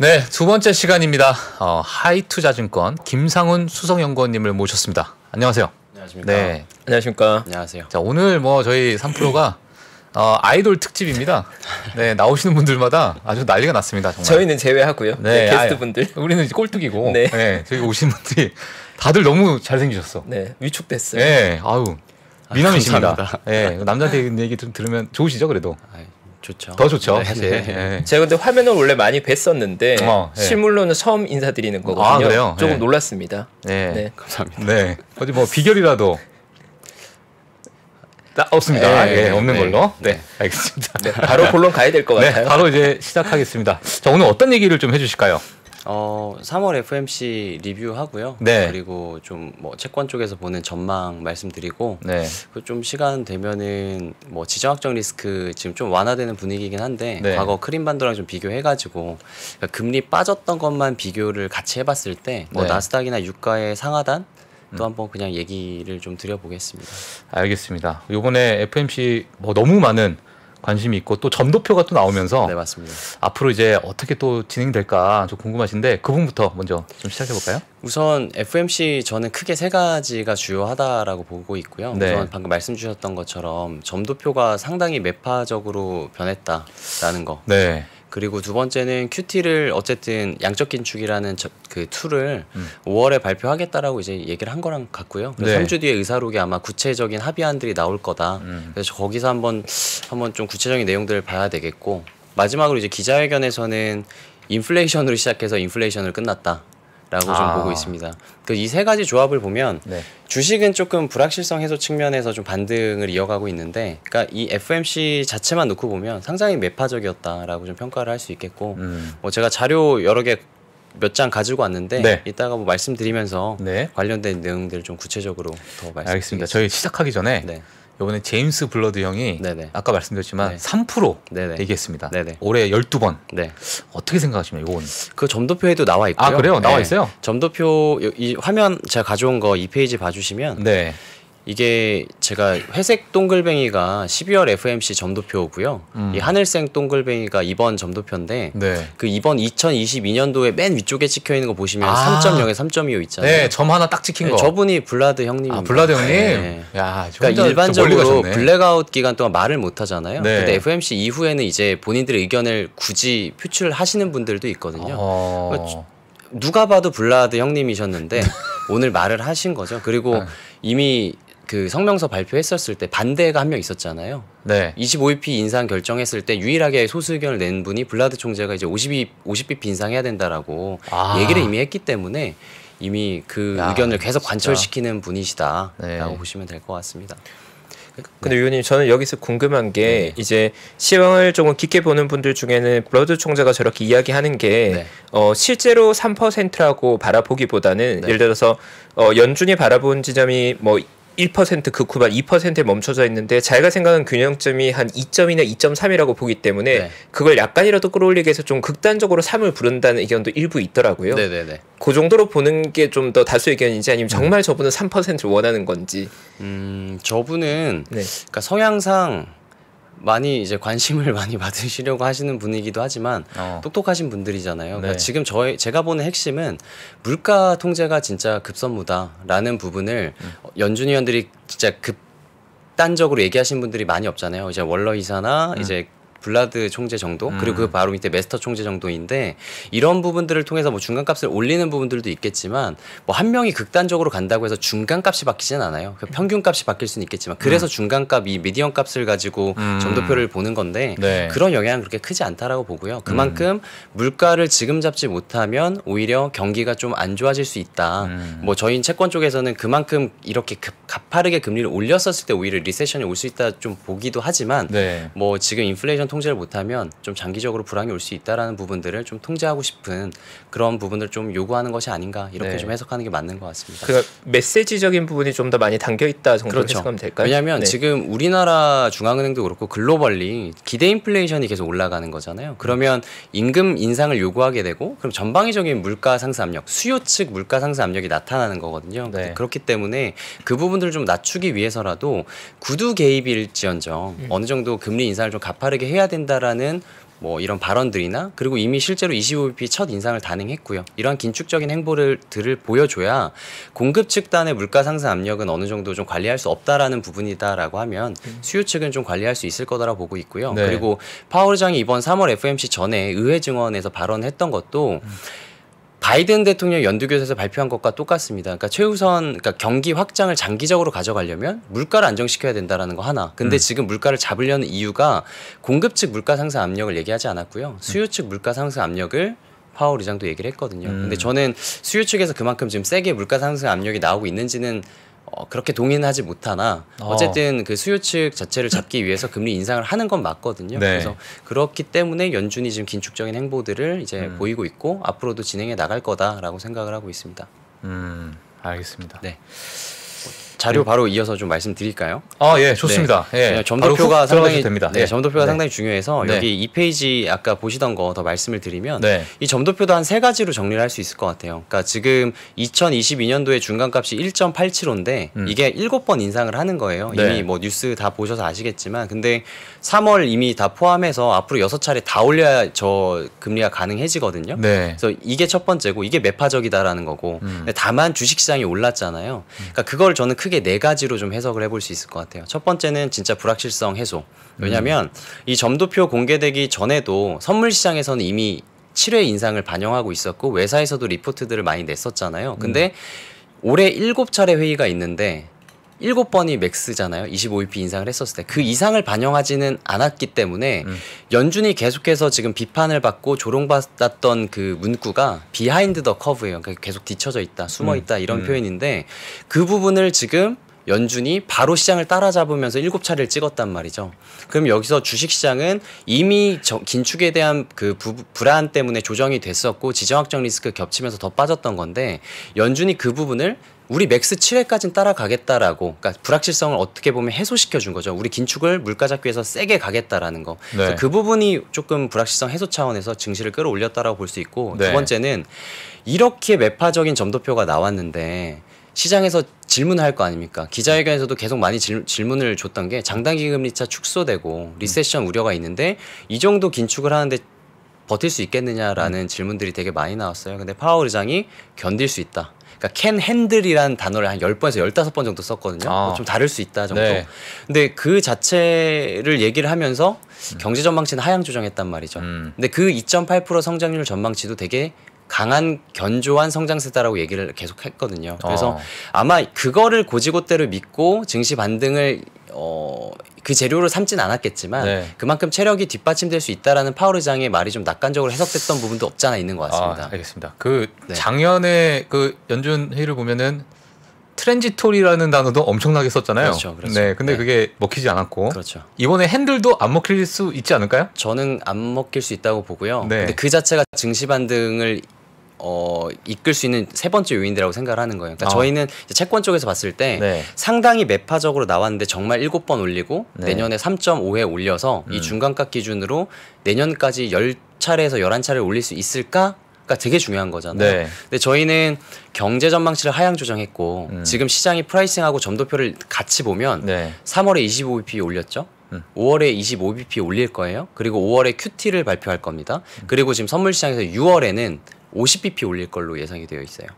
네, 두 번째 시간입니다. 어, 하이투자증권 김상훈 수석연구원님을 모셨습니다. 안녕하세요. 안녕하십니까. 네. 안녕하십니까. 안녕하세요. 자, 오늘 뭐 저희 3프로가 어, 아이돌 특집입니다. 네, 나오시는 분들마다 아주 난리가 났습니다. 정말. 저희는 제외하고요. 네, 네 게스트분들. 우리는 이제 꼴뚜기고. 네. 네. 저희 오신 분들이 다들 너무 잘생기셨어. 네, 위축됐어요. 네, 아유. 미남이십니다. 예, 네, 남자한테 얘기 좀 들으면 좋으시죠, 그래도? 아유. 좋죠. 더 좋죠, 네. 사실. 네. 예. 제가 근데 화면을 원래 많이 뵀었는데 어, 네. 실물로는 처음 인사드리는 거거든요. 아, 그래요? 조금 예. 놀랐습니다. 네. 감사합니다. 네. 어디 뭐 비결이라도 없습니다. 네, 예, 없는 네, 걸로. 네, 네. 알겠습니다. 네, 바로 본론 가야 될것 네, 같아요. 바로 이제 시작하겠습니다. 자, 오늘 어떤 얘기를 좀 해주실까요? 어, 3월 FMC 리뷰하고요. 네. 그리고 좀 뭐 채권 쪽에서 보는 전망 말씀드리고 네. 그 좀 시간 되면은 뭐 지정학적 리스크 지금 좀 완화되는 분위기긴 한데 네. 과거 크림반도랑 좀 비교해 가지고 그러니까 금리 빠졌던 것만 비교를 같이 해 봤을 때뭐 네. 나스닥이나 유가의 상하단 또 음. 한번 그냥 얘기를 좀 드려보겠습니다. 알겠습니다. 요번에 FMC 뭐 너무 많은 관심이 있고 또 점도표가 또 나오면서 네 맞습니다. 앞으로 이제 어떻게 또 진행될까 좀 궁금하신데 그 부분부터 먼저 좀 시작해 볼까요? 우선 FMC 저는 크게 세 가지가 주요하다라고 보고 있고요. 네. 우선 방금 말씀 주셨던 것처럼 점도표가 상당히 매파적으로 변했다라는 거. 네. 그리고 두 번째는 큐티를 어쨌든 양적 긴축이라는 저, 그 툴을 음. 5월에 발표하겠다라고 이제 얘기를 한 거랑 같고요. 그래서 네. 3주 뒤에 의사록에 아마 구체적인 합의안들이 나올 거다. 음. 그래서 거기서 한번 한번 좀 구체적인 내용들을 봐야 되겠고 마지막으로 이제 기자회견에서는 인플레이션으로 시작해서 인플레이션을 끝났다. 라고 아. 좀 보고 있습니다. 그 이 세 가지 조합을 보면 네. 주식은 조금 불확실성 해소 측면에서 좀 반등을 이어가고 있는데, 그러니까 이 FMC 자체만 놓고 보면 상당히 매파적이었다라고 좀 평가를 할 수 있겠고, 음. 뭐 제가 자료 여러 개 몇 장 가지고 왔는데 네. 이따가 뭐 말씀드리면서 네. 관련된 내용들을 좀 구체적으로 더 말씀드리겠습니다. 알겠습니다. 저희 시작하기 전에 네. 이번에 제임스 블러드 형이 네네. 아까 말씀드렸지만 네. 3% 네네. 얘기했습니다. 네네. 올해 12번. 네. 어떻게 생각하시나요, 이건? 그 점도표에도 나와 있고요. 아, 그래요? 나와 네. 있어요? 점도표 이 화면 제가 가져온 거 이페이지봐 주시면 네. 이게 제가 회색 동글뱅이가 12월 FMC 점도표고요. 음. 이 하늘색 동글뱅이가 이번 점도표인데 네. 그 이번 2022년도에 맨 위쪽에 찍혀 있는 거 보시면 아. 3.0에 3.25 있잖아요. 네, 점 하나 딱 찍힌 네, 거. 저분이 블라드 형님. 아, 블라드 형님. 네. 야, 그러니까 일반적으로 블랙아웃 기간 동안 말을 못 하잖아요. 네. 근데 FMC 이후에는 이제 본인들의 의견을 굳이 표출을 하시는 분들도 있거든요. 어. 그러니까 누가 봐도 블라드 형님이셨는데 오늘 말을 하신 거죠. 그리고 네. 이미 그 성명서 발표했었을 때 반대가 한 명 있었잖아요. 네. 25BP 인상 결정했을 때 유일하게 소수 의견을 낸 분이 블라드 총재가 이제 50BP, 50BP 인상해야 된다라고 아. 얘기를 이미 했기 때문에 이미 그 야, 의견을 계속 진짜. 관철시키는 분이시다라고 네. 보시면 될 것 같습니다. 근데 네. 위원님 저는 여기서 궁금한 게 네. 이제 시황을 조금 깊게 보는 분들 중에는 블러드 총재가 저렇게 이야기하는 게 네. 어, 실제로 3%라고 바라보기보다는 네. 예를 들어서 어, 연준이 바라본 지점이 뭐1% 극후반 2%에 멈춰져 있는데 자기가 생각하는 균형점이 한 2점이나 2.3이라고 보기 때문에 네. 그걸 약간이라도 끌어올리기 위해서 좀 극단적으로 3을 부른다는 의견도 일부 있더라고요. 네네네. 그 정도로 보는 게 좀 더 다수 의견인지 아니면 음. 정말 저분은 3%를 원하는 건지. 음, 저분은 네. 그러니까 성향상 많이 이제 관심을 많이 받으시려고 하시는 분이기도 하지만 어. 똑똑하신 분들이잖아요. 그러니까 네. 그러니까 지금 저의 제가 보는 핵심은 물가 통제가 진짜 급선무다라는 부분을 음. 연준 위원들이 진짜 급 단적으로 얘기하신 분들이 많이 없잖아요. 이제 월러 이사나 음. 이제 블라드 총재 정도 음. 그리고 그 바로 밑에 메스터 총재 정도인데 이런 부분들을 통해서 뭐 중간값을 올리는 부분들도 있겠지만 뭐 한 명이 극단적으로 간다고 해서 중간값이 바뀌진 않아요. 그 평균값이 바뀔 수는 있겠지만 그래서 음. 중간값 이 미디엄 값을 가지고 음. 점도표를 보는 건데 네. 그런 영향은 그렇게 크지 않다라고 보고요. 그만큼 음. 물가를 지금 잡지 못하면 오히려 경기가 좀 안 좋아질 수 있다. 음. 뭐 저희 채권 쪽에서는 그만큼 이렇게 가파르게 금리를 올렸었을 때 오히려 리세션이 올 수 있다 좀 보기도 하지만 네. 뭐 지금 인플레이션 시간 통제를 못하면 좀 장기적으로 불황이 올 수 있다라는 부분들을 좀 통제하고 싶은 그런 부분을 좀 요구하는 것이 아닌가 이렇게 네. 좀 해석하는 게 맞는 것 같습니다. 그 메시지적인 부분이 좀 더 많이 담겨 있다 정도 그렇죠. 해석하면 될까요? 왜냐하면 네. 지금 우리나라 중앙은행도 그렇고 글로벌리 기대 인플레이션이 계속 올라가는 거잖아요. 그러면 임금 인상을 요구하게 되고 그럼 전방위적인 물가 상승 압력, 수요 측 물가 상승 압력이 나타나는 거거든요. 네. 그렇기 때문에 그 부분들을 좀 낮추기 위해서라도 구두 개입일지언정 음. 어느 정도 금리 인상을 좀 가파르게 해야 해야 된다라는 뭐 이런 발언들이나 그리고 이미 실제로 25BP 첫 인상을 단행했고요. 이러한 긴축적인 행보를 들을 보여줘야 공급 측단의 물가 상승 압력은 어느 정도 좀 관리할 수 없다라는 부분이다라고 하면 음. 수요 측은 좀 관리할 수 있을 거다라 보고 있고요. 네. 그리고 파월 의장이 이번 3월 FMC 전에 의회 증언에서 발언했던 것도 음. 바이든 대통령 연두교에서 발표한 것과 똑같습니다. 그러니까 최우선 그러니까 경기 확장을 장기적으로 가져가려면 물가를 안정시켜야 된다라는 거 하나. 근데 음. 지금 물가를 잡으려는 이유가 공급 측 물가 상승 압력을 얘기하지 않았고요. 음. 수요 측 물가 상승 압력을 파월 의장도 얘기를 했거든요. 음. 근데 저는 수요 측에서 그만큼 지금 세게 물가 상승 압력이 나오고 있는지는 어, 그렇게 동의는 하지 못하나 아. 어쨌든 그 수요 측 자체를 잡기 위해서 금리 인상을 하는 건 맞거든요. 네. 그래서 그렇기 때문에 연준이 지금 긴축적인 행보들을 이제 음. 보이고 있고 앞으로도 진행해 나갈 거다라고 생각을 하고 있습니다. 음, 알겠습니다. 네. 자료 네. 바로 이어서 좀 말씀드릴까요? 아, 예, 좋습니다. 네. 예. 점도표가 상당히 됩니다. 네, 예. 점도표가 네. 상당히 중요해서 네. 여기 이페이지 아까 보시던 거 더 말씀을 드리면 네. 이 점도표도 한 세 가지로 정리를 할 수 있을 것 같아요. 그러니까 지금 2022년도에 중간값이 1.875인데 음. 이게 7번 인상을 하는 거예요. 네. 이미 뭐 뉴스 다 보셔서 아시겠지만 근데 3월 이미 다 포함해서 앞으로 6차례 다 올려야 저 금리가 가능해지거든요. 그래서 이게 첫 번째고 이게 매파적이다라는 거고. 음. 다만 주식 시장이 올랐잖아요. 그러니까 그걸 저는 크게 크게 네 가지로 좀 해석을 해볼 수 있을 것 같아요. 첫 번째는 진짜 불확실성 해소. 왜냐하면 음. 이 점도표 공개되기 전에도 선물 시장에서는 이미 7회 인상을 반영하고 있었고 외사에서도 리포트들을 많이 냈었잖아요. 근데 음. 올해 7차례 회의가 있는데 7 번이 맥스잖아요. 25EP 인상을 했었을 때 그 이상을 반영하지는 않았기 때문에 음. 연준이 계속해서 지금 비판을 받고 조롱받았던 그 문구가 비하인드 더 커브예요. 계속 뒤쳐져 있다, 숨어 음. 있다 이런 음. 표현인데 그 부분을 지금 연준이 바로 시장을 따라잡으면서 일곱 차례를 찍었단 말이죠. 그럼 여기서 주식시장은 이미 긴축에 대한 그 부, 불안 때문에 조정이 됐었고 지정학적 리스크 겹치면서 더 빠졌던 건데 연준이 그 부분을 우리 맥스 7회까지는 따라가겠다라고 그러니까 불확실성을 어떻게 보면 해소시켜 준 거죠. 우리 긴축을 물가 잡기 위해서 세게 가겠다라는 거. 네. 그 부분이 조금 불확실성 해소 차원에서 증시를 끌어올렸다라고 볼 수 있고 네. 두 번째는 이렇게 매파적인 점도표가 나왔는데 시장에서 질문을 할 거 아닙니까? 기자회견에서도 계속 많이 질, 문을 줬던 게 장단기 금리차 축소되고 리세션 우려가 있는데 이 정도 긴축을 하는데 버틸 수 있겠느냐라는 음. 질문들이 되게 많이 나왔어요. 근데 파월 의장이 견딜 수 있다. 그러니까 캔 핸들이란 단어를 한1 0번에서1 5번 정도 썼거든요. 아. 뭐 좀 다를 수 있다 정도. 네. 근데 그 자체를 얘기를 하면서 음. 경제 전망치는 하향 조정했단 말이죠. 음. 근데 그 2.8% 성장률 전망치도 되게 강한 견조한 성장세다라고 얘기를 계속 했거든요. 그래서 어. 아마 그거를 고지고대로 믿고 증시 반등을 어, 그재료로 삼진 않았겠지만 네. 그만큼 체력이 뒷받침될 수 있다라는 파월 의장의 말이 좀 낙관적으로 해석됐던 부분도 없지 않아 있는 것 아, 같습니다. 아, 알겠습니다. 그 네. 작년에 그 연준 회의를 보면은 트랜지토리라는 단어도 엄청나게 썼잖아요. 그렇죠, 그렇죠. 네, 근데 네. 그게 먹히지 않았고. 그렇죠. 이번에 핸들도 안 먹힐 수 있지 않을까요? 저는 안 먹힐 수 있다고 보고요. 네. 근데 그 자체가 증시 반등을 어, 이끌 수 있는 세 번째 요인이라고 생각을 하는 거예요. 그러니까 어. 저희는 채권 쪽에서 봤을 때 네. 상당히 매파적으로 나왔는데 정말 일곱 번 올리고 네. 내년에 3.5회 올려서 음. 이 중간값 기준으로 내년까지 열차례에서 열한 차례 올릴 수 있을까? 가 그러니까 되게 중요한 거잖아요. 네. 근데 저희는 경제 전망치를 하향 조정했고 음. 지금 시장이 프라이싱하고 점도표를 같이 보면 네. 3월에 25bp 올렸죠. 음. 5월에 25bp 올릴 거예요. 그리고 5월에 QT를 발표할 겁니다. 음. 그리고 지금 선물 시장에서 6월에는 50bp 올릴 걸로 예상이 되어 있어요.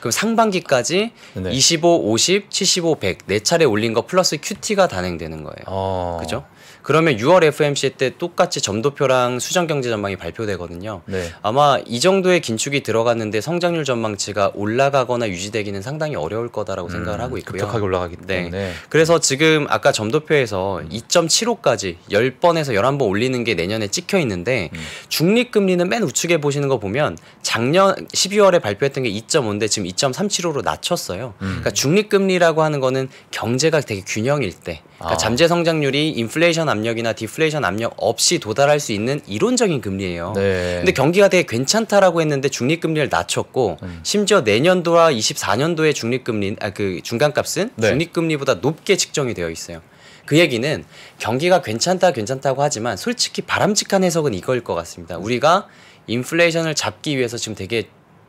그럼 상반기까지 네. 25, 50, 75, 100 네 차례 올린 거 플러스 QT가 단행되는 거예요. 어... 그죠? 그러면 6월 FMC 때 똑같이 점도표랑 수정 경제 전망이 발표되거든요. 네. 아마 이 정도의 긴축이 들어갔는데 성장률 전망치가 올라가거나 유지되기는 상당히 어려울 거다라고 음, 생각을 하고 있고요. 급격하게 올라가기 때문에. 네. 그래서 지금 아까 점도표에서 2.75까지 음. 10번에서 11번 올리는 게 내년에 찍혀 있는데 음. 중립금리는 맨 우측에 보시는 거 보면 작년 12월에 발표했던 게 2.5인데 지금 2.375로 낮췄어요. 음. 그러니까 중립금리라고 하는 거는 경제가 되게 균형일 때 그러니까 아. 잠재 성장률이 인플레이션 인플레이션 압력이나 디플레이션 압력 없이 도달할 수 있는 이론적인 금리예요. 네. 근데 경기가 되게 괜찮다라고 했는데 중립 금리를 낮췄고 음. 심지어 내년도와 24년도의 중립 금리 아그 중간값은 네. 중립 금리보다 높게 측정이 되어 있어요. 그 얘기는 경기가 괜찮다 괜찮다고 하지만 솔직히 바람직한 해석은 이거일 것 같습니다. 우리가 인플레이션을 잡기 위해서 지금 되게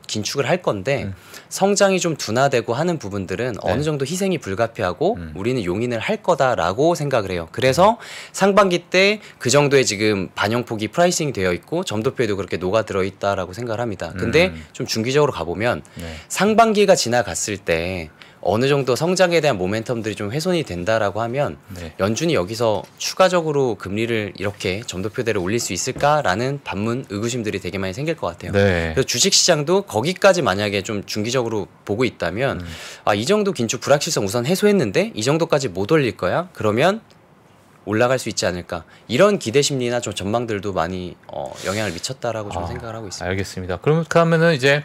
긴축을 할 건데 음. 성장이 좀 둔화되고 하는 부분들은 네. 어느 정도 희생이 불가피하고 음. 우리는 용인을 할 거다라고 생각을 해요. 그래서 네. 상반기 때 그 정도의 지금 반영폭이 프라이싱 이 되어 있고 점도표에도 그렇게 녹아 들어 있다라고 생각을 합니다. 근데 음. 좀 중기적으로 가보면 네. 상반기가 지나갔을 때 어느 정도 성장에 대한 모멘텀들이 좀 훼손이 된다라고 하면 네. 연준이 여기서 추가적으로 금리를 이렇게 점도표대로 올릴 수 있을까라는 반문 의구심들이 되게 많이 생길 것 같아요. 네. 그래서 주식 시장도 거기까지 만약에 좀 중기적으로 보고 있다면 음. 아이 정도 긴축 불확실성 우선 해소했는데 이 정도까지 못 올릴 거야? 그러면 올라갈 수 있지 않을까 이런 기대 심리나 좀 전망들도 많이 어, 영향을 미쳤다라고 좀 아, 생각을 하고 있습니다. 알겠습니다. 그러면은 이제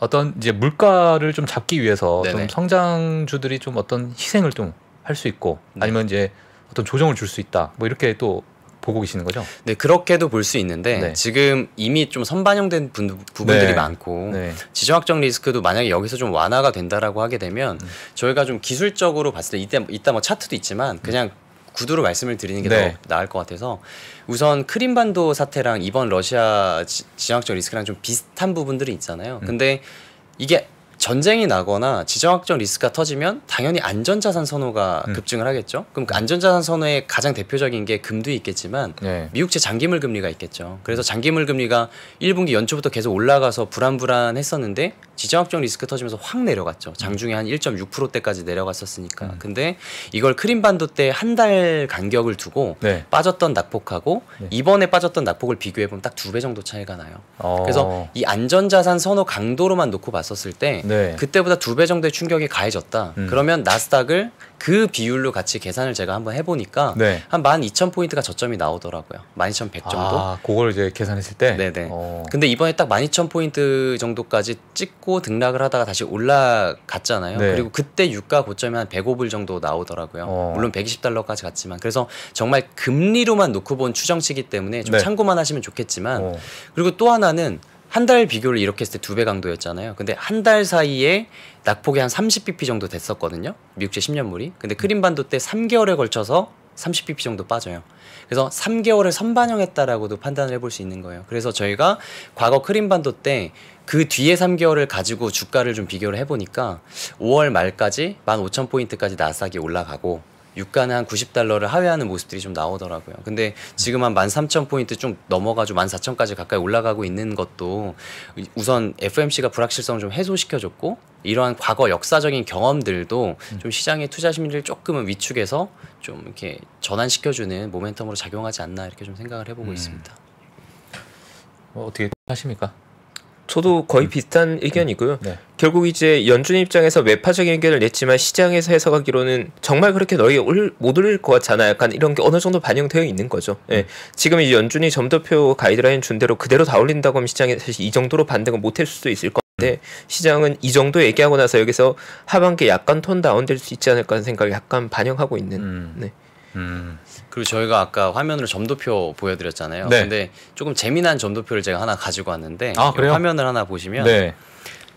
어떤 이제 물가를 좀 잡기 위해서 네네. 좀 성장주들이 좀 어떤 희생을 좀 할 수 있고 네. 아니면 이제 어떤 조정을 줄 수 있다 뭐 이렇게 또 보고 계시는 거죠? 네, 그렇게도 볼 수 있는데 네. 지금 이미 좀 선반영된 부, 분들이 네. 많고 네. 지정학적 리스크도 만약에 여기서 좀 완화가 된다라고 하게 되면 음. 저희가 좀 기술적으로 봤을 때 이때 이따 뭐 차트도 있지만 그냥 음. 구두로 말씀을 드리는 게더 네. 나을 것 같아서 우선 크림반도 사태랑 이번 러시아 지, 진학적 리스크랑 좀 비슷한 부분들이 있잖아요. 음. 근데 이게 전쟁이 나거나 지정학적 리스크가 터지면 당연히 안전자산 선호가 음. 급증을 하겠죠. 그럼 그 안전자산 선호의 가장 대표적인 게 금도 있겠지만 네. 미국채 장기물 금리가 있겠죠. 그래서 장기물 금리가 1분기 연초부터 계속 올라가서 불안불안했었는데 지정학적 리스크 터지면서 확 내려갔죠. 장중에 한 1.6%대까지 내려갔었으니까. 음. 근데 이걸 크림반도 때 한 달 간격을 두고 네. 빠졌던 낙폭하고 네. 이번에 빠졌던 낙폭을 비교해 보면 딱 두 배 정도 차이가 나요. 어. 그래서 이 안전자산 선호 강도로만 놓고 봤었을 때 음. 네. 그때보다 두 배 정도의 충격이 가해졌다. 음. 그러면 나스닥을 그 비율로 같이 계산을 제가 한번 해보니까 네. 한 12,000포인트가 저점이 나오더라고요. 12,100 정도. 아, 그걸 이제 계산했을 때? 네네. 어. 근데 이번에 딱 12,000포인트 정도까지 찍고 등락을 하다가 다시 올라갔잖아요. 네. 그리고 그때 유가 고점이 한 105불 정도 나오더라고요. 어. 물론 120달러까지 갔지만. 그래서 정말 금리로만 놓고 본 추정치기 때문에 좀 네. 참고만 하시면 좋겠지만. 어. 그리고 또 하나는 한달 비교를 이렇게 했을 때 두 배 강도였잖아요. 근데 한 달 사이에 낙폭이 한 30bp 정도 됐었거든요. 미국제 10년물이. 근데 크림반도 때 3개월에 걸쳐서 30bp 정도 빠져요. 그래서 3개월을 선반영했다라고도 판단을 해볼 수 있는 거예요. 그래서 저희가 과거 크림반도 때 그 뒤에 3개월을 가지고 주가를 좀 비교를 해보니까 5월 말까지 15,000포인트까지 나스닥이 올라가고 유가는 한 90달러를 하회하는 모습들이 좀 나오더라고요. 근데 지금 한 13,000포인트 좀 넘어가지고 14,000까지 가까이 올라가고 있는 것도 우선 FMC가 불확실성을 좀 해소시켜줬고 이러한 과거 역사적인 경험들도 좀 시장의 투자 심리를 조금은 위축해서 좀 이렇게 전환시켜주는 모멘텀으로 작용하지 않나 이렇게 좀 생각을 해보고 음. 있습니다. 뭐 어떻게 하십니까? 저도 거의 음. 비슷한 음. 의견이고요. 네. 결국 이제 연준 입장에서 외파적인 의견을 냈지만 시장에서 해석하기로는 정말 그렇게 너희 올, 못 올릴 것 같잖아. 약간 이런 게 어느 정도 반영되어 있는 거죠. 예. 음. 지금 이 연준이 점도표 가이드라인 준 대로 그대로 다 올린다고 하면 시장에 사실 이 정도로 반등을 못할 수도 있을 건데 시장은 이 정도 얘기하고 나서 여기서 하반기 약간 톤 다운될 수 있지 않을까 하는 생각을 약간 반영하고 있는. 음. 네. 음. 그리고 저희가 아까 화면으로 점도표 보여드렸잖아요. 네. 근데 조금 재미난 점도표를 제가 하나 가지고 왔는데 아, 화면을 하나 보시면 네.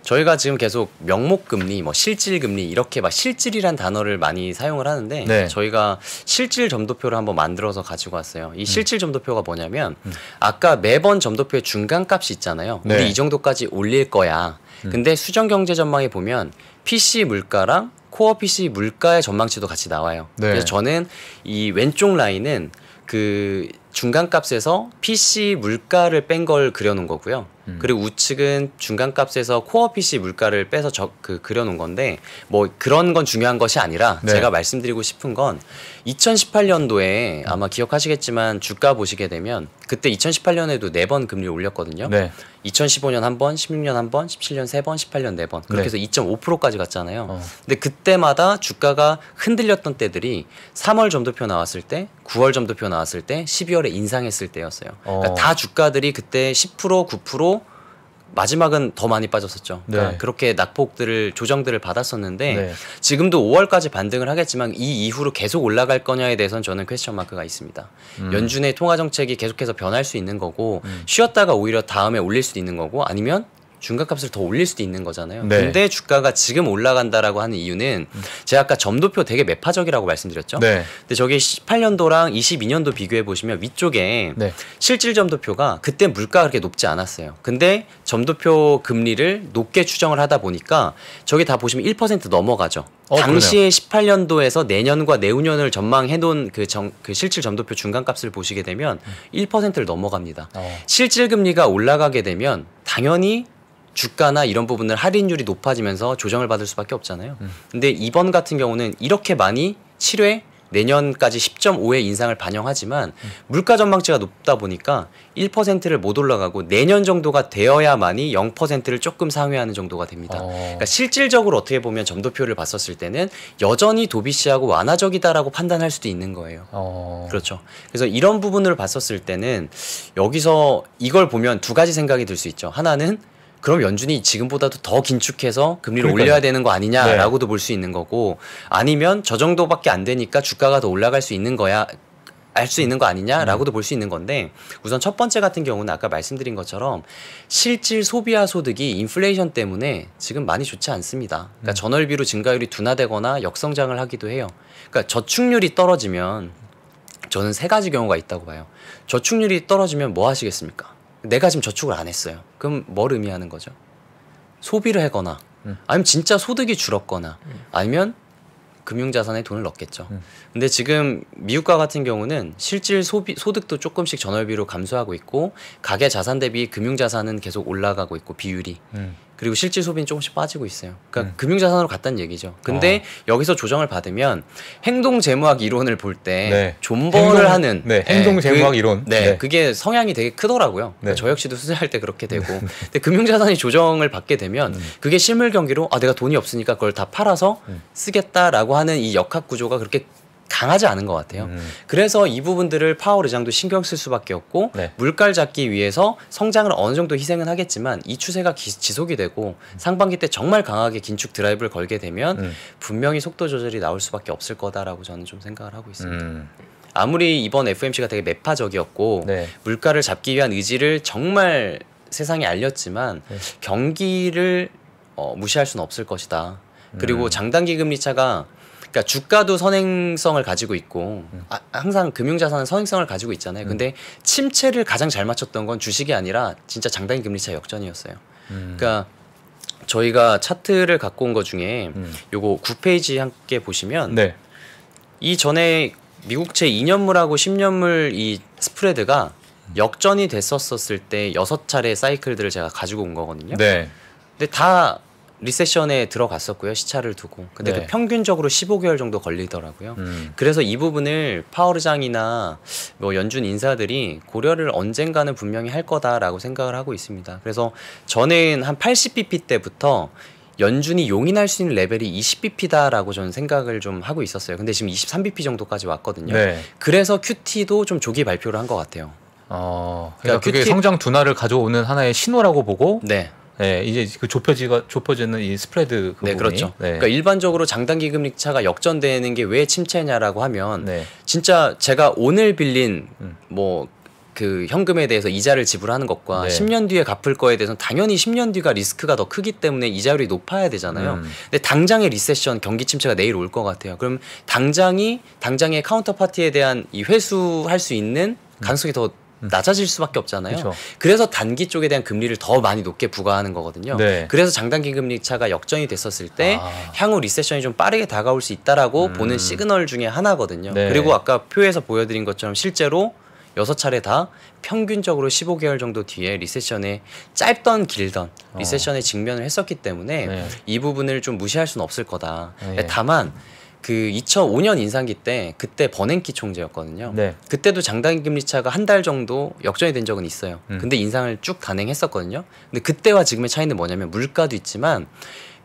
저희가 지금 계속 명목 금리, 뭐 실질 금리 이렇게 막 실질이란 단어를 많이 사용을 하는데 네. 저희가 실질 점도표를 한번 만들어서 가지고 왔어요. 이 음. 실질 점도표가 뭐냐면 음. 아까 매번 점도표의 중간 값이 있잖아요. 네. 우리 이 정도까지 올릴 거야. 음. 근데 수정 경제 전망에 보면 PC 물가랑 코어 PC 물가의 전망치도 같이 나와요. 네. 그래서 저는 이 왼쪽 라인은 그 중간 값에서 PC 물가를 뺀 걸 그려놓은 거고요. 음. 그리고 우측은 중간값에서 코어 PC 물가를 빼서 저, 그, 그려놓은 건데 뭐 그런 건 중요한 것이 아니라 네. 제가 말씀드리고 싶은 건 2018년도에 아마 기억하시겠지만 주가 보시게 되면 그때 2018년에도 네 번 금리를 올렸거든요. 네. 2015년 한 번, 16년 한 번, 17년 세 번, 18년 네 번. 그렇게 네. 해서 2.5%까지 갔잖아요. 어. 근데 그때마다 주가가 흔들렸던 때들이 3월 점도표 나왔을 때, 9월 점도표 나왔을 때, 12월에 인상했을 때였어요. 그러니까 어. 그러니까 다 주가들이 그때 10% 9% 마지막은 더 많이 빠졌었죠. 네. 그러니까 그렇게 낙폭들을 조정들을 받았었는데 네. 지금도 5월까지 반등을 하겠지만 이 이후로 계속 올라갈 거냐에 대해서는 저는 퀘스천 마크가 있습니다. 음. 연준의 통화 정책이 계속해서 변할 수 있는 거고 음. 쉬었다가 오히려 다음에 올릴 수도 있는 거고 아니면 중간값을 더 올릴 수도 있는 거잖아요. 네. 근데 주가가 지금 올라간다라고 하는 이유는 음. 제가 아까 점도표 되게 매파적이라고 말씀드렸죠. 네. 근데 저게 18년도랑 22년도 비교해 보시면 위쪽에 네. 실질 점도표가 그때 물가가 그렇게 높지 않았어요. 근데 점도표 금리를 높게 추정을 하다 보니까 저게 다 보시면 1% 넘어가죠. 어, 당시에 그러네요. 18년도에서 내년과 내후년을 전망해 놓은 그, 그, 실질 점도표 중간값을 보시게 되면 1%를 음. 넘어갑니다. 어. 실질 금리가 올라가게 되면 당연히 주가나 이런 부분을 할인율이 높아지면서 조정을 받을 수밖에 없잖아요. 음. 근데 이번 같은 경우는 이렇게 많이 7회 내년까지 10.5회 인상을 반영하지만 음. 물가 전망치가 높다 보니까 1%를 못 올라가고 내년 정도가 되어야만이 0%를 조금 상회하는 정도가 됩니다. 어. 그러니까 실질적으로 어떻게 보면 점도표를 봤었을 때는 여전히 도비시하고 완화적이다라고 판단할 수도 있는 거예요. 어. 그렇죠. 그래서 이런 부분을 봤었을 때는 여기서 이걸 보면 두 가지 생각이 들 수 있죠. 하나는 그럼 연준이 지금보다도 더 긴축해서 금리를 그러니까요. 올려야 되는 거 아니냐라고도 네. 볼수 있는 거고 아니면 저 정도밖에 안 되니까 주가가 더 올라갈 수 있는 거야 알 수 있는 거 아니냐라고도 음. 볼수 있는 건데 우선 첫 번째 같은 경우는 아까 말씀드린 것처럼 실질 소비와 소득이 인플레이션 때문에 지금 많이 좋지 않습니다. 그러니까 음. 전월비로 증가율이 둔화되거나 역성장을 하기도 해요. 그러니까 저축률이 떨어지면 저는 세 가지 경우가 있다고 봐요. 저축률이 떨어지면 뭐 하시겠습니까? 내가 지금 저축을 안 했어요. 그럼 뭘 의미하는 거죠? 소비를 하거나 음. 아니면 진짜 소득이 줄었거나 아니면 금융자산에 돈을 넣겠죠. 음. 근데 지금 미국과 같은 경우는 실질 소비, 소득도 조금씩 전월비로 감소하고 있고 가계 자산 대비 금융자산은 계속 올라가고 있고 비율이. 음. 그리고 실질 소비는 조금씩 빠지고 있어요. 그러니까 음. 금융자산으로 갔다는 얘기죠. 근데 어. 여기서 조정을 받으면 행동 재무학 이론을 볼때 네. 존버를 행동, 하는 네. 예, 행동 그 재무학 그, 이론. 네. 네. 그게 성향이 되게 크더라고요. 그러니까 네. 저 역시도 수사할 때 그렇게 되고. 네. 근데 금융자산이 조정을 받게 되면 음. 그게 실물 경기로 아 내가 돈이 없으니까 그걸 다 팔아서 음. 쓰겠다라고 하는 이 역학 구조가 그렇게 강하지 않은 것 같아요. 음. 그래서 이 부분들을 파월 의장도 신경 쓸 수밖에 없고 네. 물가를 잡기 위해서 성장을 어느 정도 희생은 하겠지만 이 추세가 기, 지속이 되고 상반기 때 정말 강하게 긴축 드라이브를 걸게 되면 음. 분명히 속도 조절이 나올 수밖에 없을 거다라고 저는 좀 생각을 하고 있습니다. 음. 아무리 이번 FMC가 되게 매파적이었고 네. 물가를 잡기 위한 의지를 정말 세상에 알렸지만 네. 경기를 어, 무시할 수는 없을 것이다. 그리고 음. 장단기 금리 차가 그러니까 주가도 선행성을 가지고 있고 음. 아, 항상 금융자산은 선행성을 가지고 있잖아요. 음. 근데 침체를 가장 잘 맞췄던 건 주식이 아니라 진짜 장단기 금리차 역전이었어요. 음. 그러니까 저희가 차트를 갖고 온 것 중에 음. 요거 9페이지 함께 보시면 네. 이 전에 미국채 2년물하고 10년물 이 스프레드가 음. 역전이 됐었을 때 여섯 차례 사이클들을 제가 가지고 온 거거든요. 네. 근데 다 리세션에 들어갔었고요 시차를 두고 근데 그 네. 그 평균적으로 15개월 정도 걸리더라고요 음. 그래서 이 부분을 파워르장이나 뭐 연준 인사들이 고려를 언젠가는 분명히 할 거다라고 생각을 하고 있습니다 그래서 저는 한 80bp 때부터 연준이 용인할 수 있는 레벨이 20bp다라고 저는 생각을 좀 하고 있었어요 근데 지금 23bp 정도까지 왔거든요 네. 그래서 QT도 좀 조기 발표를 한 것 같아요 어, 그러니까, 그러니까 QT... 성장 둔화를 가져오는 하나의 신호라고 보고 네. 네, 이제 그 좁혀지가 좁혀지는 이 스프레드 그 네, 부분이. 그렇죠. 네. 그러니까 일반적으로 장단기 금리 차가 역전되는 게 왜 침체냐라고 하면 네. 진짜 제가 오늘 빌린 음. 뭐그 현금에 대해서 이자를 지불하는 것과 네. 10년 뒤에 갚을 거에 대해서는 당연히 10년 뒤가 리스크가 더 크기 때문에 이자율이 높아야 되잖아요. 음. 근데 당장의 리세션 경기 침체가 내일 올 것 같아요. 그럼 당장이 당장의 카운터파티에 대한 이 회수할 수 있는 음. 가능성이 음. 더 음. 낮아질 수밖에 없잖아요. 그쵸. 그래서 단기 쪽에 대한 금리를 더 많이 높게 부과하는 거거든요. 네. 그래서 장단기 금리 차가 역전이 됐었을 때 아. 향후 리세션이 좀 빠르게 다가올 수 있다라고 음. 보는 시그널 중에 하나거든요. 네. 그리고 아까 표에서 보여드린 것처럼 실제로 여섯 차례 다 평균적으로 15개월 정도 뒤에 리세션에 짧던 길던 어. 리세션에 직면을 했었기 때문에 네. 이 부분을 좀 무시할 수는 없을 거다. 예. 다만 그 2005년 인상기 때 그때 버냉키 총재였거든요. 네. 그때도 장단 기 금리차가 한 달 정도 역전이 된 적은 있어요. 음. 근데 인상을 쭉 단행했었거든요. 근데 그때와 지금의 차이는 뭐냐면 물가도 있지만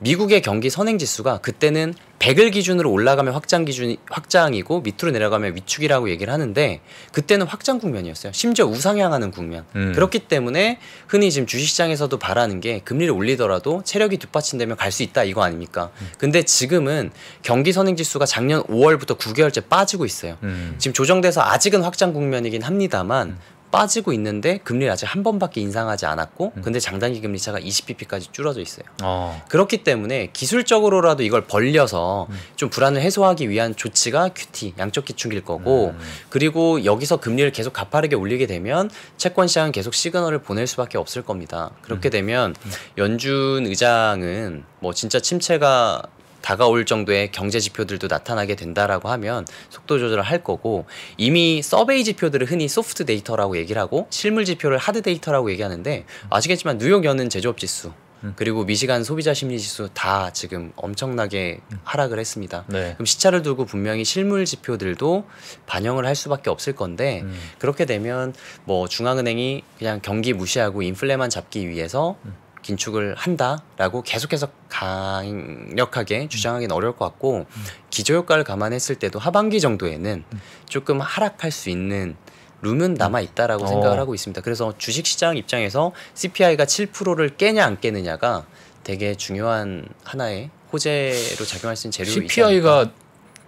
미국의 경기 선행 지수가 그때는 100을 기준으로 올라가면 확장 기준 확장이고 밑으로 내려가면 위축이라고 얘기를 하는데 그때는 확장 국면이었어요. 심지어 우상향하는 국면. 음. 그렇기 때문에 흔히 지금 주식시장에서도 바라는 게 금리를 올리더라도 체력이 뒷받침되면 갈 수 있다 이거 아닙니까? 음. 근데 지금은 경기 선행 지수가 작년 5월부터 9개월째 빠지고 있어요. 음. 지금 조정돼서 아직은 확장 국면이긴 합니다만 음. 빠지고 있는데 금리를 아직 한 번밖에 인상하지 않았고 음. 근데 장단기 금리 차가 20bp까지 줄어져 있어요. 어. 그렇기 때문에 기술적으로라도 이걸 벌려서 음. 좀 불안을 해소하기 위한 조치가 QT 양적 기축일 거고 음. 그리고 여기서 금리를 계속 가파르게 올리게 되면 채권 시장은 계속 시그널을 보낼 수밖에 없을 겁니다. 그렇게 음. 되면 음. 연준 의장은 뭐 진짜 침체가 다가올 정도의 경제 지표들도 나타나게 된다라고 하면 속도 조절을 할 거고 이미 서베이 지표들을 흔히 소프트 데이터라고 얘기를 하고 실물 지표를 하드 데이터라고 얘기하는데 아시겠지만 뉴욕 여는 제조업 지수 음. 그리고 미시간 소비자 심리 지수 다 지금 엄청나게 음. 하락을 했습니다. 네. 그럼 시차를 두고 분명히 실물 지표들도 반영을 할 수밖에 없을 건데 음. 그렇게 되면 뭐 중앙은행이 그냥 경기 무시하고 인플레만 잡기 위해서 음. 긴축을 한다라고 계속해서 강력하게 음. 주장하기는 어려울 것 같고 음. 기저효과를 감안했을 때도 하반기 정도에는 음. 조금 하락할 수 있는 룸은 남아 있다라고 어. 생각을 하고 있습니다. 그래서 주식 시장 입장에서 CPI가 7%를 깨냐 안 깨느냐가 되게 중요한 하나의 호재로 작용할 수 있는 재료이죠. CPI가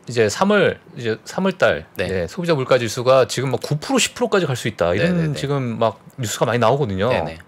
이제 3월 이제 3월 달 네. 네, 소비자 물가 지수가 지금 막 9% 10%까지 갈 수 있다. 이런 네네네. 네, 네. 지금 막 뉴스가 많이 나오거든요. 네네. 네.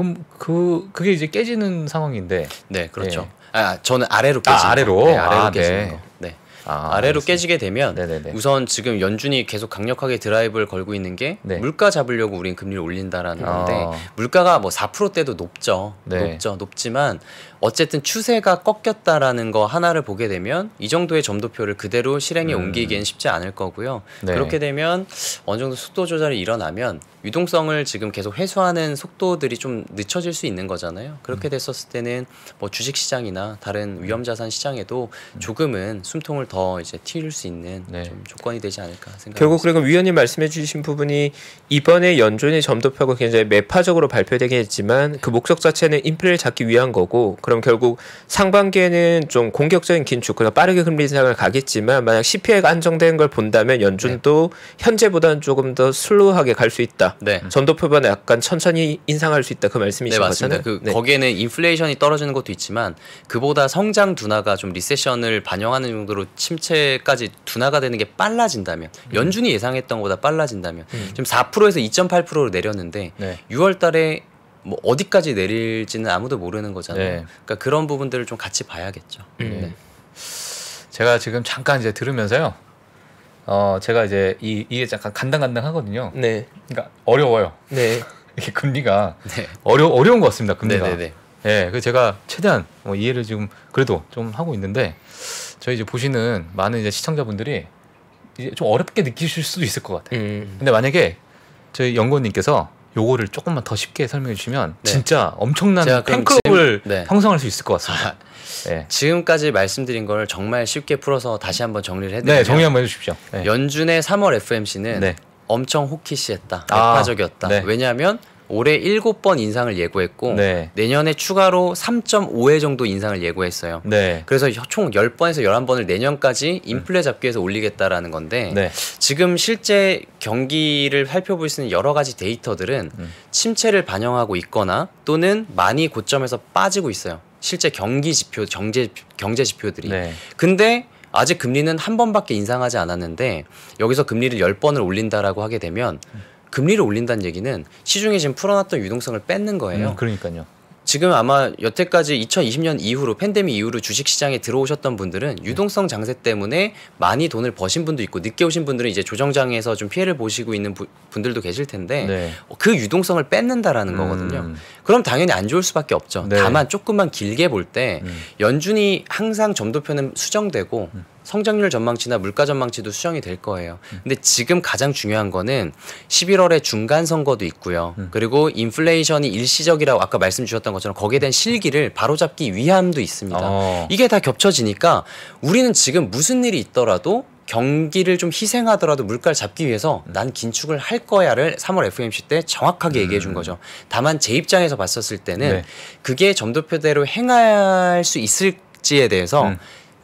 그럼 그 그게 이제 깨지는 상황인데. 네, 그렇죠. 네. 아, 저는 아래로 깨지는 아, 아래로. 네, 아래로 아, 네. 깨지는 네. 거. 네. 아, 래로 깨지게 되면 네네네. 네, 네. 우선 지금 연준이 계속 강력하게 드라이브를 걸고 있는 게 네. 물가 잡으려고 우린 금리를 올린다라는 아. 건데 물가가 뭐 4%대도 높죠. 높죠. 높지만 어쨌든 추세가 꺾였다라는 거 하나를 보게 되면 이 정도의 점도표를 그대로 실행에 음. 옮기기엔 쉽지 않을 거고요. 네. 그렇게 되면 어느 정도 속도 조절이 일어나면 유동성을 지금 계속 회수하는 속도들이 좀 늦춰질 수 있는 거잖아요. 그렇게 음. 됐었을 때는 뭐 주식 시장이나 다른 위험 자산 시장에도 음. 조금은 숨통을 더 이제 틔울 수 있는 네. 좀 조건이 되지 않을까 생각합니다. 결국 그리고 위원님 말씀해 주신 부분이 이번에 연준의 점도표가 굉장히 매파적으로 발표되긴 했지만 그 목적 자체는 인플레를 잡기 위한 거고 그럼 결국 상반기에는 좀 공격적인 긴축, 그래서 빠르게 금리 인상을 가겠지만 만약 CPI가 안정된 걸 본다면 연준도 네. 현재보다는 조금 더 슬로우하게 갈 수 있다. 네. 전도표변에 약간 천천히 인상할 수 있다 그 말씀이신 네, 맞습니다. 거잖아요. 그 네. 거기에는 인플레이션이 떨어지는 것도 있지만 그보다 성장 둔화가 좀 리세션을 반영하는 정도로 침체까지 둔화가 되는 게 빨라진다면 음. 연준이 예상했던 것보다 빨라진다면 음. 지금 4%에서 2.8%로 내렸는데 네. 6월달에 뭐 어디까지 내릴지는 아무도 모르는 거잖아요. 네. 그러니까 그런 부분들을 좀 같이 봐야겠죠. 음. 네. 제가 지금 잠깐 이제 들으면서요. 어 제가 이제 이 이게 잠깐 간당간당하거든요. 네. 그러니까 어려워요. 네. 이게 금리가 네. 어려 어려운 것 같습니다. 금리가. 네네네. 네, 네. 예, 네, 그 제가 최대한 뭐 이해를 지금 그래도 좀 하고 있는데 저희 이제 보시는 많은 이제 시청자분들이 이제 좀 어렵게 느끼실 수도 있을 것 같아요. 음. 근데 만약에 저희 연구원님께서 요거를 조금만 더 쉽게 설명해 주시면 네. 진짜 엄청난 팬클럽을 네. 형성할 수 있을 것 같습니다. 아, 네. 지금까지 말씀드린 걸 정말 쉽게 풀어서 다시 한번 정리를 해드리면 네, 정리 한번 해주십시오. 네. 연준의 3월 FMC는 엄청 호키시했다, 아, 파적이었다 네. 왜냐하면 올해 7번 인상을 예고했고 네. 내년에 추가로 3.5회 정도 인상을 예고했어요. 네. 그래서 총 10번에서 11번을 내년까지 음. 인플레 잡기 위해서 올리겠다라는 건데 네. 지금 실제 경기를 살펴볼 수 있는 여러 가지 데이터들은 음. 침체를 반영하고 있거나 또는 많이 고점에서 빠지고 있어요. 실제 경기 지표, 경제 경제 지표들이. 네. 근데 아직 금리는 한 번밖에 인상하지 않았는데 여기서 금리를 10번을 올린다라고 하게 되면 음. 금리를 올린다는 얘기는 시중에 지금 풀어놨던 유동성을 뺏는 거예요. 음, 그러니까요. 지금 아마 여태까지 2020년 이후로 팬데믹 이후로 주식시장에 들어오셨던 분들은 네. 유동성 장세 때문에 많이 돈을 버신 분도 있고 늦게 오신 분들은 이제 조정장에서 좀 피해를 보시고 있는 부, 분들도 계실 텐데 네. 어, 그 유동성을 뺏는다라는 음. 거거든요. 그럼 당연히 안 좋을 수밖에 없죠. 네. 다만 조금만 길게 볼때 음. 연준이 항상 점도표는 수정되고 음. 성장률 전망치나 물가 전망치도 수정이 될 거예요. 근데 지금 가장 중요한 거는 11월에 중간 선거도 있고요. 음. 그리고 인플레이션이 일시적이라고 아까 말씀 주셨던 것처럼 거기에 대한 실기를 바로잡기 위함도 있습니다. 어. 이게 다 겹쳐지니까 우리는 지금 무슨 일이 있더라도 경기를 좀 희생하더라도 물가를 잡기 위해서 음. 난 긴축을 할 거야를 3월 FOMC 때 정확하게 음. 얘기해 준 거죠. 다만 제 입장에서 봤었을 때는 네. 그게 점도표대로 행할 수 있을지에 대해서 음.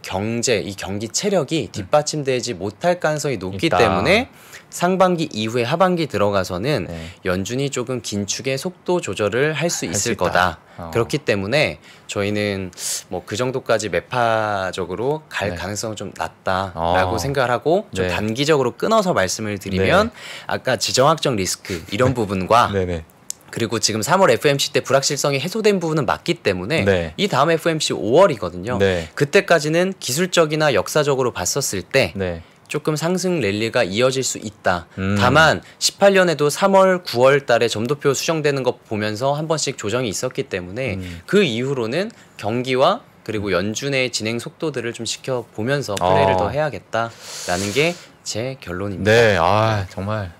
경제, 이 경기 체력이 음. 뒷받침되지 못할 가능성이 높기 있다. 때문에 상반기 이후에 하반기 들어가서는 네. 연준이 조금 긴축의 속도 조절을 할 수 있을 할수 거다. 어. 그렇기 때문에 저희는 뭐 그 정도까지 매파적으로 갈 네. 가능성은 좀 낮다라고 어. 생각을 하고 좀 네. 단기적으로 끊어서 말씀을 드리면 네. 아까 지정학적 리스크 이런 네. 부분과 네, 그리고 지금 3월 FMC 때 불확실성이 해소된 부분은 맞기 때문에 네. 이 다음 FMC 5월이거든요. 네. 그때까지는 기술적이나 역사적으로 봤었을 때 네. 조금 상승 랠리가 이어질 수 있다. 음. 다만 18년에도 3월, 9월 달에 점도표 수정되는 것 보면서 한 번씩 조정이 있었기 때문에 음. 그 이후로는 경기와 그리고 연준의 진행 속도들을 좀 지켜보면서 아. 플레이를 아. 더 해야겠다라는 게 제 결론입니다. 네, 아 정말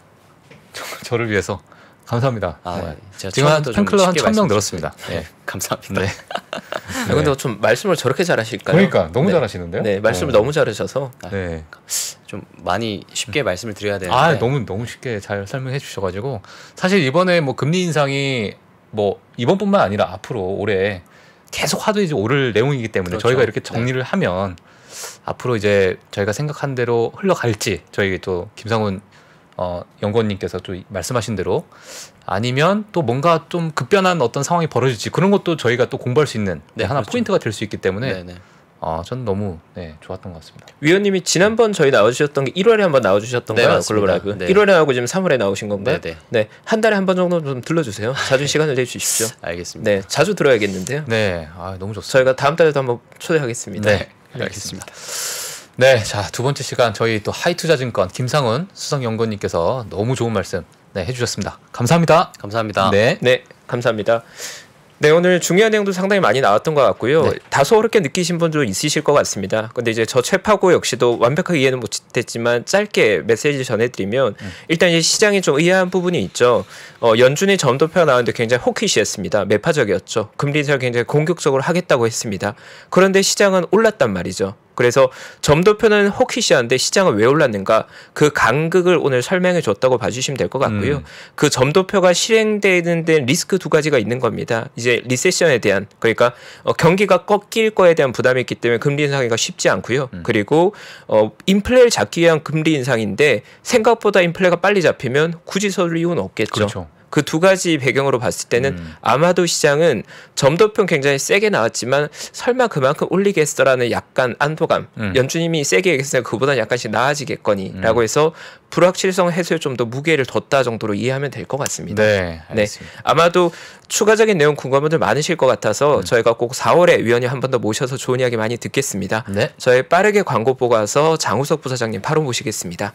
저, 를 위해서 감사합니다. 아, 네. 예. 제가 지금 한 팬클럽 한천 명 늘었습니다. 네. 예. 감사합니다. 네. 아, 근데 네. 좀 말씀을 저렇게 잘하실까요? 그러니까 너무 네. 잘하시는데요? 네, 말씀을 어. 너무 잘하셔서 아, 네. 좀 많이 쉽게 음. 말씀을 드려야 되는데 아, 너무 너무 쉽게 잘 설명해 주셔가지고 사실 이번에 뭐 금리 인상이 뭐 이번뿐만 아니라 앞으로 올해 계속 하도 이제 오를 내용이기 때문에 그렇죠. 저희가 이렇게 네. 정리를 하면 앞으로 이제 저희가 생각한 대로 흘러갈지 저희 또 김상훈 어, 연구원님께서 좀 말씀하신 대로 아니면 또 뭔가 좀 급변한 어떤 상황이 벌어질지 그런 것도 저희가 또 공부할 수 있는 네, 하나 그렇죠. 포인트가 될 수 있기 때문에 네네. 아, 전 너무 네, 좋았던 것 같습니다. 위원님이 지난번 저희 나와주셨던 게 1월에 한번 나와주셨던 네, 거예요, 글로벌 라이브. 네. 1월에 나오고 지금 3월에 나오신 건데요 네, 네, 네. 한 달에 한 번 정도 좀 들러주세요. 자주 시간을 내주십시오. 알겠습니다. 네, 자주 들어야겠는데요. 네, 아, 너무 좋습니다. 저희가 다음 달에도 한번 초대하겠습니다. 네, 알겠습니다. 알겠습니다. 네, 자 두 번째 시간 저희 또 하이투자증권 김상훈 수석연구원님께서 너무 좋은 말씀 네, 해주셨습니다. 감사합니다. 감사합니다. 네, 네, 감사합니다. 네, 오늘 중요한 내용도 상당히 많이 나왔던 것 같고요. 네. 다소 어렵게 느끼신 분도 있으실 것 같습니다. 근데 이제 저 최파고 역시도 완벽하게 이해는 못했지만 짧게 메시지 전해드리면 음. 일단 이제 시장이 좀 의아한 부분이 있죠. 어, 연준이 점도표 나왔는데 굉장히 호키시했습니다. 매파적이었죠. 금리 인상 굉장히 공격적으로 하겠다고 했습니다. 그런데 시장은 올랐단 말이죠. 그래서 점도표는 호키시한데 시장은 왜 올랐는가 그 간극을 오늘 설명해 줬다고 봐주시면 될 것 같고요. 음. 그 점도표가 실행되는 데 리스크 두 가지가 있는 겁니다. 이제 리세션에 대한 그러니까 어, 경기가 꺾일 거에 대한 부담이 있기 때문에 금리 인상하기가 쉽지 않고요. 음. 그리고 어, 인플레를 잡기 위한 금리 인상인데 생각보다 인플레가 빨리 잡히면 굳이 서울 이유는 없겠죠. 그렇죠. 그두 가지 배경으로 봤을 때는 음. 아마도 시장은 점도표는 굉장히 세게 나왔지만 설마 그만큼 올리겠어라는 약간 안도감. 음. 연준님이 세게 얘기했으니 그보다 약간씩 나아지겠거니라고 음. 해서 불확실성 해소에 좀 더 무게를 뒀다 정도로 이해하면 될 것 같습니다. 네, 네. 알겠습니다. 네. 아마도 추가적인 내용 궁금한분들 많으실 것 같아서 음. 저희가 꼭 4월에 위원님 한번 더 모셔서 좋은 이야기 많이 듣겠습니다. 네. 저희 빠르게 광고 보고 와서 장우석 부사장님 바로 모시겠습니다.